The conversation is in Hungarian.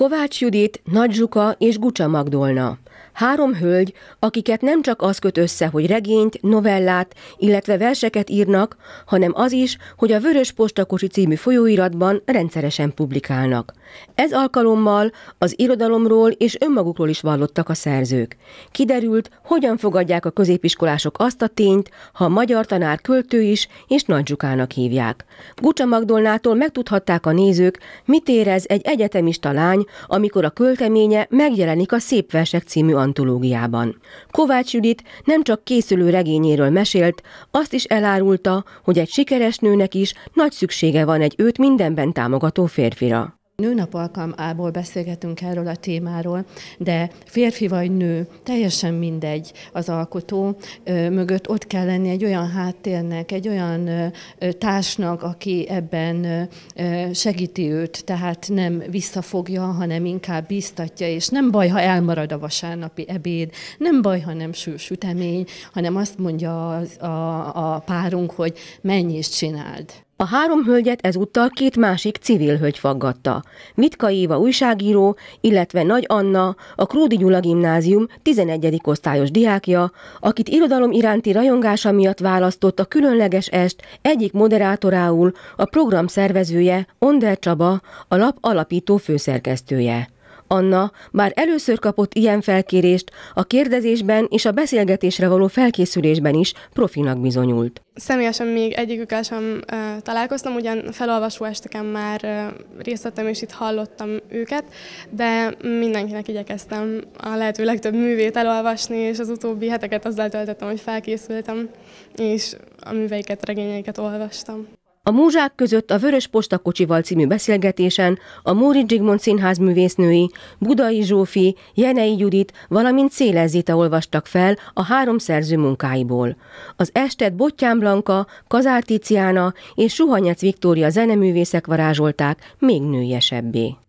Kovács Judit, Nagy Zsuka és Gucsa Magdolna. Három hölgy, akiket nem csak az köt össze, hogy regényt, novellát, illetve verseket írnak, hanem az is, hogy a Vörös Postakosi című folyóiratban rendszeresen publikálnak. Ez alkalommal az irodalomról és önmagukról is vallottak a szerzők. Kiderült, hogyan fogadják a középiskolások azt a tényt, ha a magyar tanár költő is és nagyzsukának hívják. Gucsa Magdolnától megtudhatták a nézők, mit érez egy egyetemista lány, amikor a költeménye megjelenik a Szép Versek című antológiában. Kovács Judit nem csak készülő regényéről mesélt, azt is elárulta, hogy egy sikeres nőnek is nagy szüksége van egy őt mindenben támogató férfira. Nőnap alkalmából beszélgetünk erről a témáról, de férfi vagy nő, teljesen mindegy az alkotó mögött. Ott kell lenni egy olyan háttérnek, egy olyan társnak, aki ebben segíti őt, tehát nem visszafogja, hanem inkább bíztatja, és nem baj, ha elmarad a vasárnapi ebéd, nem baj, ha nem sül sütemény, hanem azt mondja az, a, a párunk, hogy menj és csináld. A három hölgyet ezúttal két másik civil hölgy faggatta. Mitka Éva újságíró, illetve Nagy Anna, a Kródi Gyula gimnázium 11. osztályos diákja, akit irodalom iránti rajongása miatt választott a különleges est egyik moderátorául a program szervezője Onder Csaba, a lap alapító főszerkesztője. Anna már először kapott ilyen felkérést, a kérdezésben és a beszélgetésre való felkészülésben is profinak bizonyult. Személyesen még egyikükkel sem ö, találkoztam, ugyan felolvasó esteken már részletem és itt hallottam őket, de mindenkinek igyekeztem a lehető legtöbb művét elolvasni, és az utóbbi heteket azzal töltöttem, hogy felkészültem, és a műveiket, regényeiket olvastam. A Múzsák között a Vörös Postakocsival című beszélgetésen a Móri Zsigmond Színház művésznői, Budai Zsófi, Jenei Judit, valamint Szélezita olvastak fel a három szerző munkáiból. Az estet Bottyán Blanka, Kazár Tiziana és Suhanyec Viktória zeneművészek varázsolták még nőjesebbé.